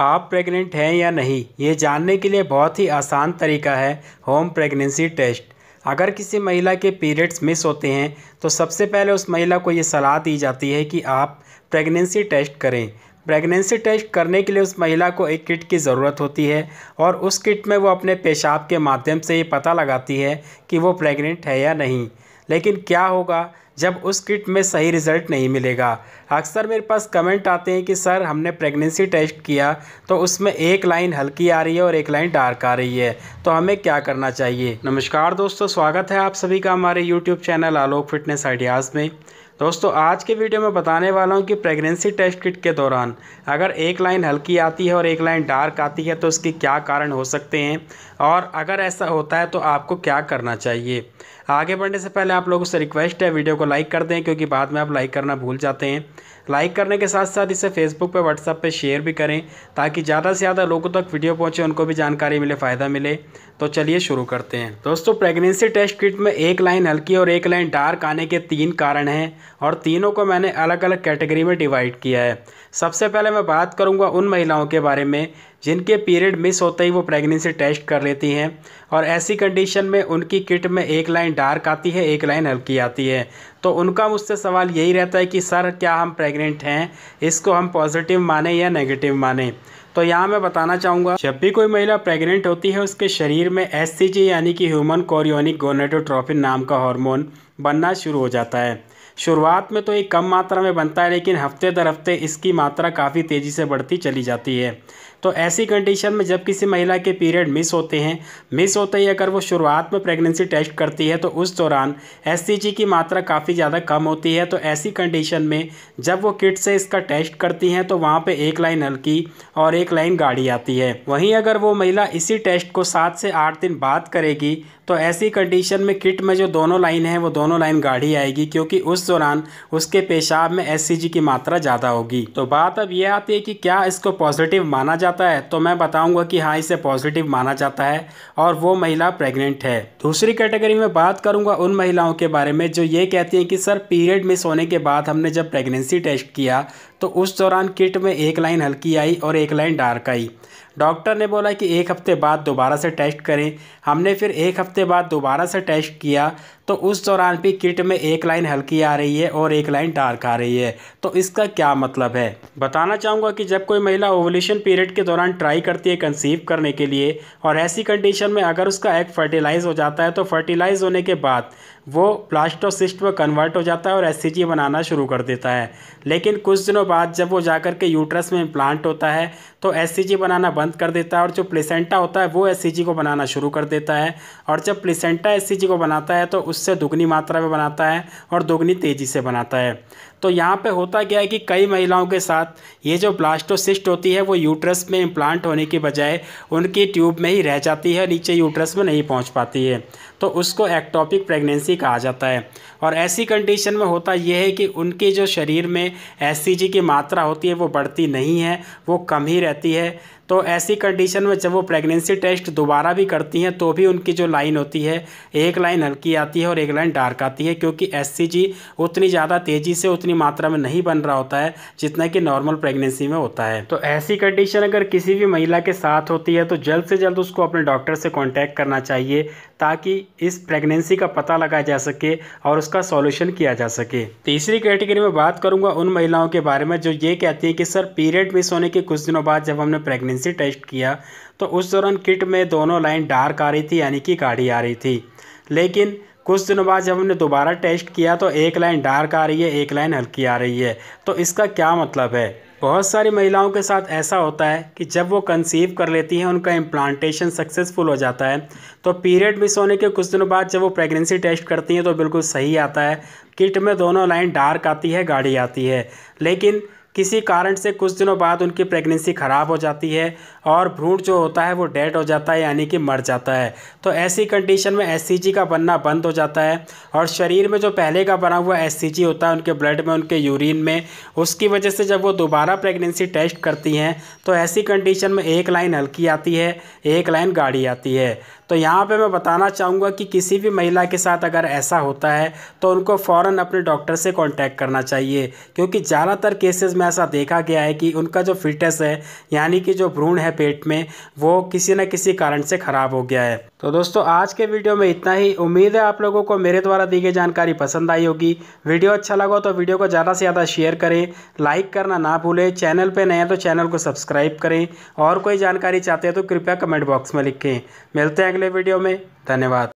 आप प्रेग्नेंट हैं या नहीं ये जानने के लिए बहुत ही आसान तरीका है होम प्रेगनेंसी टेस्ट अगर किसी महिला के पीरियड्स मिस होते हैं तो सबसे पहले उस महिला को ये सलाह दी जाती है कि आप प्रेगनेंसी टेस्ट करें प्रेगनेंसी टेस्ट करने के लिए उस महिला को एक किट की ज़रूरत होती है और उस किट में वो अपने पेशाब के माध्यम से ये पता लगाती है कि वो प्रेग्नेंट है या नहीं लेकिन क्या होगा जब उस किट में सही रिज़ल्ट नहीं मिलेगा अक्सर मेरे पास कमेंट आते हैं कि सर हमने प्रेगनेंसी टेस्ट किया तो उसमें एक लाइन हल्की आ रही है और एक लाइन डार्क आ रही है तो हमें क्या करना चाहिए नमस्कार दोस्तों स्वागत है आप सभी का हमारे YouTube channel Alok fitness ideas में दोस्तों आज के वीडियो में बताने वाला हूँ कि प्रेगनेंसी टेस्ट किट के दौरान अगर एक लाइन हल्की आती है और एक लाइन डार्क आती है तो उसके क्या कारण हो सकते हैं और अगर ऐसा होता है तो आपको क्या करना चाहिए आगे बढ़ने से पहले आप लोगों से रिक्वेस्ट है वीडियो को लाइक कर दें क्योंकि बाद में आप लाइक करना भूल जाते हैं लाइक करने के साथ साथ इसे फेसबुक पर व्हाट्सअप पर शेयर भी करें ताकि ज़्यादा से ज़्यादा लोगों तक वीडियो पहुँचे उनको भी जानकारी मिले फ़ायदा मिले तो चलिए शुरू करते हैं दोस्तों प्रेगनेंसी टेस्ट किट में एक लाइन हल्की और एक लाइन डार्क आने के तीन कारण हैं और तीनों को मैंने अलग अलग कैटेगरी में डिवाइड किया है सबसे पहले मैं बात करूंगा उन महिलाओं के बारे में जिनके पीरियड मिस होते ही वो प्रेगनेंसी टेस्ट कर लेती हैं और ऐसी कंडीशन में उनकी किट में एक लाइन डार्क आती है एक लाइन हल्की आती है तो उनका मुझसे सवाल यही रहता है कि सर क्या हम प्रेगनेंट हैं इसको हम पॉजिटिव माने या नेगेटिव माने तो यहाँ मैं बताना चाहूँगा जब भी कोई महिला प्रेग्नेंट होती है उसके शरीर में एस यानी कि ह्यूमन कोरियोनिक गोनेटोट्रोफिन नाम का हार्मोन बनना शुरू हो जाता है शुरुआत में तो ये कम मात्रा में बनता है लेकिन हफ्ते दर हफ्ते इसकी मात्रा काफ़ी तेज़ी से बढ़ती चली जाती है तो ऐसी कंडीशन में जब किसी महिला के पीरियड मिस होते हैं मिस होते ही अगर वो शुरुआत में प्रेगनेंसी टेस्ट करती है तो उस दौरान एस की मात्रा काफ़ी ज़्यादा कम होती है तो ऐसी कंडीशन में जब वो किट से इसका टेस्ट करती हैं तो वहाँ पर एक लाइन हल्की और एक लाइन गाड़ी आती है वहीं अगर वो महिला इसी टेस्ट को सात से आठ दिन बाद करेगी तो ऐसी कंडीशन में किट में जो दोनों लाइन है वो दोनों लाइन गाढ़ी आएगी क्योंकि उस दौरान उसके पेशाब में एस की मात्रा ज़्यादा होगी तो बात अब यह आती है कि क्या इसको पॉजिटिव माना जाता जाता है तो मैं बताऊंगा कि हाँ इसे पॉजिटिव माना जाता है और वो महिला प्रेग्नेंट है दूसरी कैटेगरी में बात करूंगा उन महिलाओं के बारे में जो ये कहती हैं कि सर पीरियड मिस होने के बाद हमने जब प्रेगनेंसी टेस्ट किया तो उस दौरान किट में एक लाइन हल्की आई और एक लाइन डार्क आई डॉक्टर ने बोला कि एक हफ्ते बाद दोबारा से टेस्ट करें हमने फिर एक हफ्ते बाद दोबारा से टेस्ट किया तो उस दौरान भी किट में एक लाइन हल्की आ रही है और एक लाइन डार्क आ रही है तो इसका क्या मतलब है बताना चाहूँगा कि जब कोई महिला ओवलेशन पीरियड के दौरान ट्राई करती है कंसीव करने के लिए और ऐसी कंडीशन में अगर उसका एग फर्टिलाइज़ हो जाता है तो फर्टिलाइज़ होने के बाद वो प्लास्टोसिस्ट में कन्वर्ट हो जाता है और एस बनाना शुरू कर देता है लेकिन कुछ दिनों बाद जब वो जाकर के यूट्रस में इम्प्लांट होता है तो एस बनाना बंद कर देता है और जो प्लेसेंटा होता है वो एस को बनाना शुरू कर देता है और जब प्लेसेंटा एस को बनाता है तो उससे दुगनी मात्रा में बनाता है और दोगुनी तेज़ी से बनाता है तो यहाँ पे होता क्या है कि कई महिलाओं के साथ ये जो ब्लास्टोसिस्ट होती है वो यूट्रस में इम्प्लांट होने के बजाय उनकी ट्यूब में ही रह जाती है नीचे यूट्रस में नहीं पहुँच पाती है तो उसको एक्टॉपिक प्रेगनेंसी कहा जाता है और ऐसी कंडीशन में होता यह है कि उनके जो शरीर में एस की मात्रा होती है वो बढ़ती नहीं है वो कम ही रह रहती है तो ऐसी कंडीशन में जब वो प्रेगनेंसी टेस्ट दोबारा भी करती हैं तो भी उनकी जो लाइन होती है एक लाइन हल्की आती है और एक लाइन डार्क आती है क्योंकि एस उतनी ज़्यादा तेज़ी से उतनी मात्रा में नहीं बन रहा होता है जितना कि नॉर्मल प्रेगनेंसी में होता है तो ऐसी कंडीशन अगर किसी भी महिला के साथ होती है तो जल्द से जल्द उसको अपने डॉक्टर से कॉन्टैक्ट करना चाहिए ताकि इस प्रेगनेंसी का पता लगाया जा सके और उसका सॉल्यूशन किया जा सके तीसरी कैटेगरी में बात करूंगा उन महिलाओं के बारे में जो ये कहती हैं कि सर पीरियड मिस होने के कुछ दिनों बाद बाद जब हमने प्रेगनेंसी टेस्ट किया तो उस दौरान किट में दोनों लाइन डार्क आ रही थी यानी कि गाढ़ी आ रही थी लेकिन कुछ दिनों बाद जब हमने दोबारा टेस्ट किया तो एक लाइन डार्क आ रही है एक लाइन हल्की आ रही है तो इसका क्या मतलब है बहुत सारी महिलाओं के साथ ऐसा होता है कि जब वो कंसीव कर लेती हैं उनका इम्प्लांटेशन सक्सेसफुल हो जाता है तो पीरियड मिस होने के कुछ दिनों बाद जब वो प्रेगनेंसी टेस्ट करती हैं तो बिल्कुल सही आता है किट में दोनों लाइन डार्क आती है गाढ़ी आती है लेकिन किसी कारण से कुछ दिनों बाद उनकी प्रेगनेंसी ख़राब हो जाती है और भ्रूण जो होता है वो डेड हो जाता है यानी कि मर जाता है तो ऐसी कंडीशन में एस का बनना बंद हो जाता है और शरीर में जो पहले का बना हुआ एस होता है उनके ब्लड में उनके यूरिन में उसकी वजह से जब वो दोबारा प्रेगनेंसी टेस्ट करती हैं तो ऐसी कंडीशन में एक लाइन हल्की आती है एक लाइन गाढ़ी आती है तो यहाँ पे मैं बताना चाहूँगा कि किसी भी महिला के साथ अगर ऐसा होता है तो उनको फ़ौर अपने डॉक्टर से कॉन्टैक्ट करना चाहिए क्योंकि ज़्यादातर केसेस में ऐसा देखा गया है कि उनका जो फिटनेस है यानी कि जो भ्रूण है पेट में वो किसी न किसी कारण से ख़राब हो गया है तो दोस्तों आज के वीडियो में इतना ही उम्मीद है आप लोगों को मेरे द्वारा दी गई जानकारी पसंद आई होगी वीडियो अच्छा लगा तो वीडियो को ज़्यादा से ज़्यादा शेयर करें लाइक करना ना भूलें चैनल पर नए हैं तो चैनल को सब्सक्राइब करें और कोई जानकारी चाहते हैं तो कृपया कमेंट बॉक्स में लिखें मिलते हैं अगले अगले वीडियो में धन्यवाद